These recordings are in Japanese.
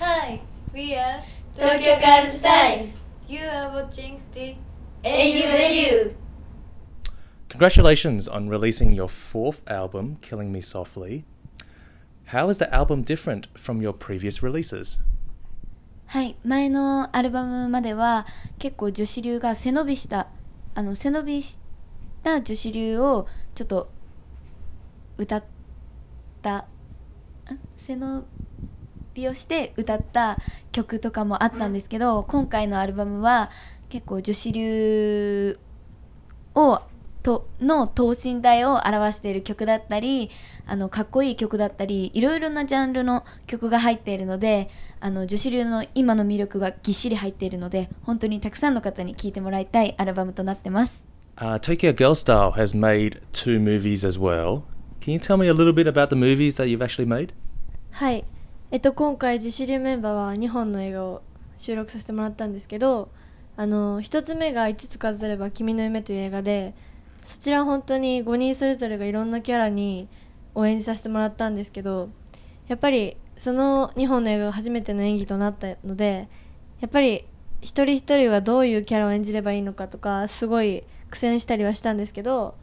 Hi, we are Tokyo Girl Style. You are watching the AU Review. Congratulations on releasing your fourth album, Killing Me Softly. How is the album different from your previous releases? はい、前のアルバムまでは結構女子流が背伸びしたあの背伸びした女子流をちょっと歌った背伸びピをして歌った曲とかもあったんですけど今回のアルバムは結構女子流をとの等身大を表している曲だったりあのかっこいい曲だったりいろいろなジャンルの曲が入っているのであの女子流の今の魅力がぎっしり入っているので本当にたくさんの方に聴いてもらいたいアルバムとなってます。Uh, Tokyo Girl Style has made two movies as well. Can you tell me a little bit about the movies that you've actually made? はい。えっと、今回自主流メンバーは2本の映画を収録させてもらったんですけどあの1つ目が「5つ数えれば君の夢」という映画でそちら本当に5人それぞれがいろんなキャラにを演じさせてもらったんですけどやっぱりその2本の映画が初めての演技となったのでやっぱり一人一人がどういうキャラを演じればいいのかとかすごい苦戦したりはしたんですけど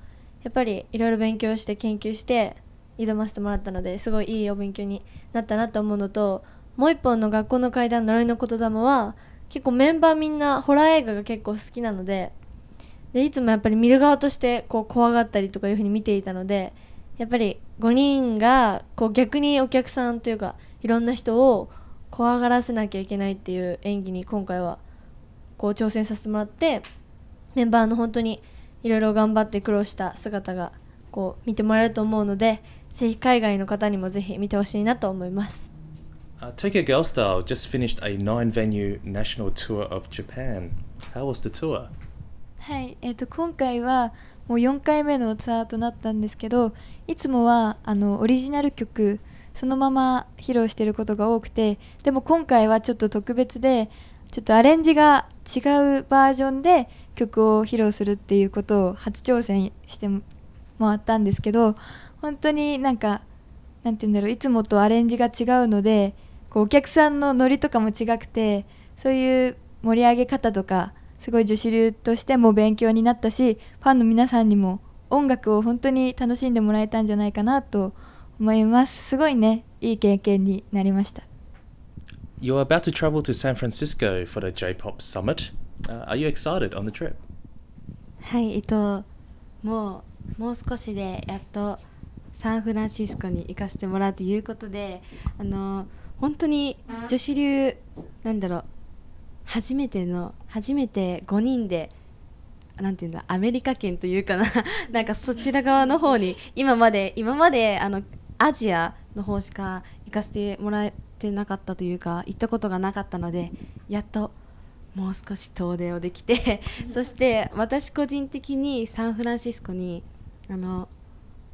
やっぱりいろいろ勉強して研究して挑ませてもらったのですごいいいお勉強になったなと思うのともう一本の「学校の階段呪いの言霊は」結構メンバーみんなホラー映画が結構好きなのででいつもやっぱり見る側としてこう怖がったりとかいうふうに見ていたのでやっぱり5人がこう逆にお客さんというかいろんな人を怖がらせなきゃいけないっていう演技に今回はこう挑戦させてもらってメンバーの本当にいろいろ頑張って苦労した姿がこう見てもらえると思うのでぜひ海外の方にもぜひ見てほしいなと思います。Uh, Tokyo Girl Style just finished a nine venue national tour of Japan. How was the tour? はい、えーと、今回はもう4回目のツアーとなったんですけどいつもはあのオリジナル曲そのまま披露してることが多くてでも今回はちょっと特別でちょっとアレンジが違うバージョンで曲を披露するっていうことを初挑戦してもらったんですけど本当になんかなんて言うんだろういつもとアレンジが違うのでこうお客さんのノリとかも違くてそういう盛り上げ方とかすごい女子流としても勉強になったしファンの皆さんにも音楽を本当に楽しんでもらえたんじゃないかなと思いますすごいねいい経験になりました You're about to travel to San Francisco for the J-POP Summit、uh, Are you excited on the trip? はいえっともうもう少しでやっとサンフランシスコに行かせてもらうということであの本当に女子流なんだろう初めての初めて5人でなんていうんだアメリカ圏というかな なんかそちら側の方に今まで今まであのアジアの方しか行かせてもらえてなかったというか行ったことがなかったのでやっともう少し遠出をできて そして私個人的にサンフランシスコにあの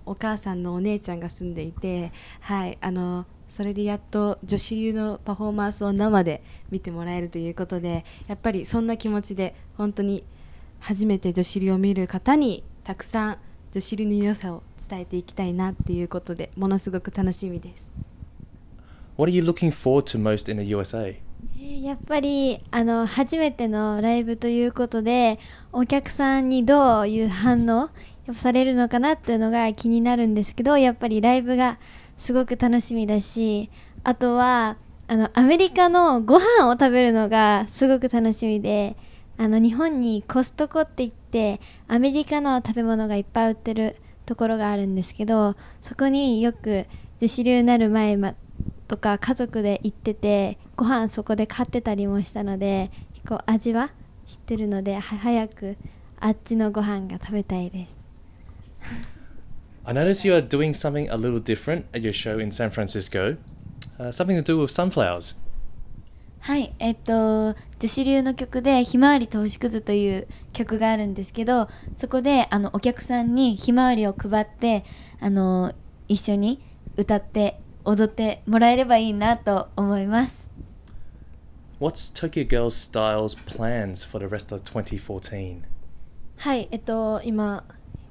お母さんのお姉ちゃんが住んでいて、はい、あのそれでやっと女子流のパフォーマンスを生で見てもらえるということでやっぱりそんな気持ちで本当に初めて女子流を見る方にたくさん女子流の良さを伝えていきたいなっていうことでものすごく楽しみです。What are you looking forward to most in the USA? やっぱりあの初めてのライブということでお客さんにどういう反応やっぱされるのかなっていうのが気になるんですけどやっぱりライブがすごく楽しみだしあとはあのアメリカのご飯を食べるのがすごく楽しみであの日本にコストコって言ってアメリカの食べ物がいっぱい売ってるところがあるんですけどそこによく女子流になる前とか家族で行っててご飯そこで買ってたりもしたのでこう味は知ってるので早くあっちのご飯が食べたいです。I notice you are doing something a little different at your show in San Francisco. Uh, something to do with sunflowers. はい、えっと、女子流の曲で「ひまわりと星屑」という曲があるんですけどそこであのお客さんにひまわりを配ってあの一緒に歌って踊ってもらえればいいなと思います。What's Tokyo Girl's Style's plans for the rest of 2014? はい、えっと、今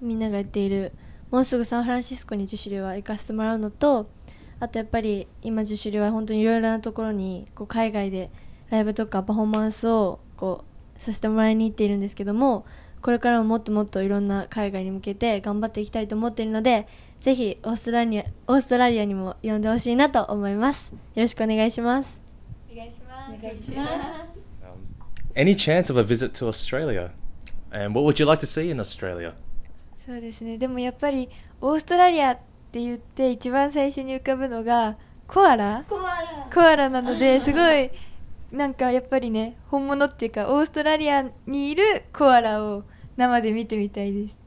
みんながやっているもうすぐサンフランシスコに樹脂留は行かせてもらうのとあとやっぱり今樹脂留は本当にいろいろなところにこう海外でライブとかパフォーマンスをこうさせてもらいに行っているんですけどもこれからももっともっといろんな海外に向けて頑張っていきたいと思っているのでぜひオーストラリアオーストラリアにも呼んでほしいなと思いますよろしくお願いしますお願いします Any chance of a visit to Australia? And what would you like to see in Australia? そうですねでもやっぱりオーストラリアって言って一番最初に浮かぶのがコアラコアラコアラなので すごいなんかやっぱりね本物っていうかオーストラリアにいるコアラを生で見てみたいです。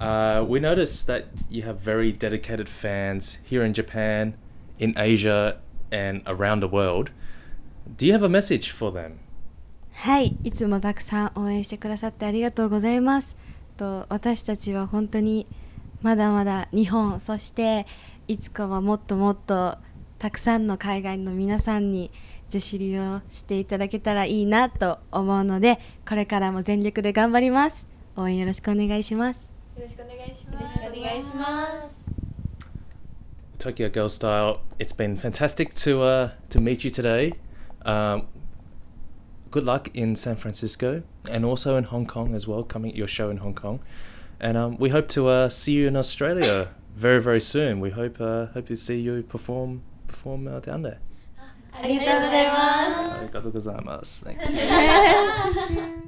Uh, we noticed that you have very dedicated fans here in Japan, in Asia, and around the world. Do you have a message for them? はい、いつもたくさん応援してくださってありがとうございます。と私たちは本当にまだまだ日本そしていつかはもっともっとたくさんの海外の皆さんに女子流をしていただけたらいいなと思うのでこれからも全力で頑張ります応援よろしくお願いしますよろしくお願いしますよろしくお願いします Tokyo Girl Style it's been fantastic to uh to meet you today um good luck in San Francisco and also in Hong Kong as well, coming your show in Hong Kong. And um, we hope to uh, see you in Australia very, very soon. We hope uh, hope to see you perform perform uh, down there. Thank you.